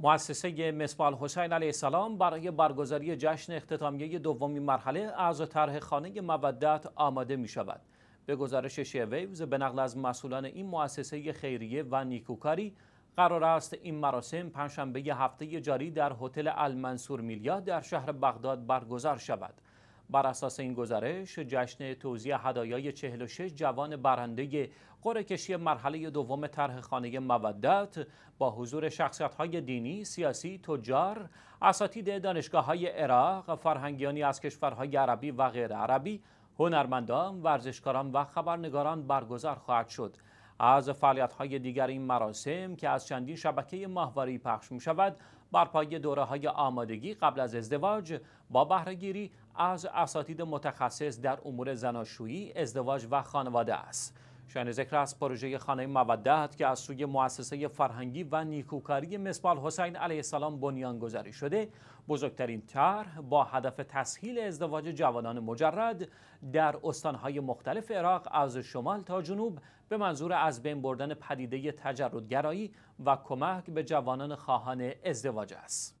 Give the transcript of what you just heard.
مؤسسه مصباح حسین علیه السلام برای برگزاری جشن اختتامیه دومین مرحله از طرح خانه مودت آماده می شود. به گزارش شیویوز به نقل از مسئولان این مؤسسه خیریه و نیکوکاری قرار است این مراسم پنجشنبه هفته جاری در هتل المنصور میلیا در شهر بغداد برگزار شود. بر اساس این گزارش جشن توزیع هدایای 46 جوان برنده قرعه کشی مرحله دوم طرح خانه مودت با حضور شخصیت‌های دینی، سیاسی، تجار، اساتید های عراق، فرهنگیانی از کشورهای عربی و غیر عربی، هنرمندان، ورزشکاران و خبرنگاران برگزار خواهد شد. از فعالیت‌های دیگر این مراسم که از چندین شبکه ماهواری پخش شود بر دوره های آمادگی قبل از ازدواج با بهرهگیری از اساتید متخصص در امور زناشویی، ازدواج و خانواده است. شاین ذکر است پروژه خانه مودت که از سوی مؤسسه فرهنگی و نیکوکاری مصبال حسین علیه السلام بنیان گذاری شده بزرگترین طرح با هدف تسهیل ازدواج جوانان مجرد در استانهای مختلف عراق از شمال تا جنوب به منظور از بین بردن پدیده تجردگرایی و کمک به جوانان خواهان ازدواج است